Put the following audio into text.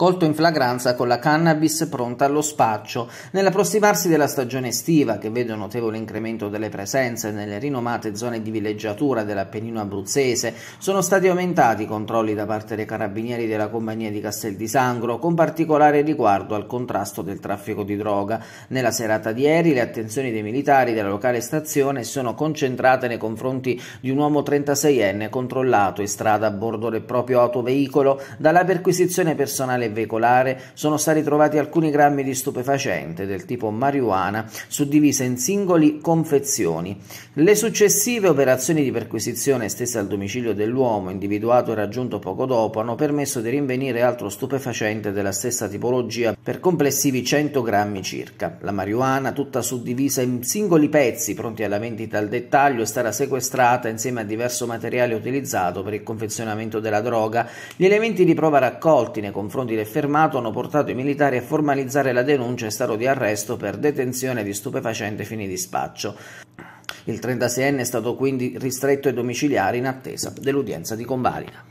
colto in flagranza con la cannabis pronta allo spaccio. Nell'approssimarsi della stagione estiva, che vede un notevole incremento delle presenze nelle rinomate zone di villeggiatura dell'Appennino abruzzese, sono stati aumentati i controlli da parte dei carabinieri della compagnia di Castel di Sangro, con particolare riguardo al contrasto del traffico di droga. Nella serata di ieri le attenzioni dei militari della locale stazione sono concentrate nei confronti di un uomo 36enne controllato in strada a bordo del proprio autoveicolo dalla perquisizione personale veicolare sono stati trovati alcuni grammi di stupefacente del tipo marijuana suddivisa in singoli confezioni. Le successive operazioni di perquisizione estese al domicilio dell'uomo, individuato e raggiunto poco dopo, hanno permesso di rinvenire altro stupefacente della stessa tipologia per complessivi 100 grammi circa. La marijuana, tutta suddivisa in singoli pezzi pronti alla vendita al dettaglio, è stata sequestrata insieme a diverso materiale utilizzato per il confezionamento della droga. Gli elementi di prova raccolti nei confronti del fermato hanno portato i militari a formalizzare la denuncia e stato di arresto per detenzione di stupefacente fini di spaccio. Il 36enne è stato quindi ristretto ai domiciliari in attesa dell'udienza di convalida.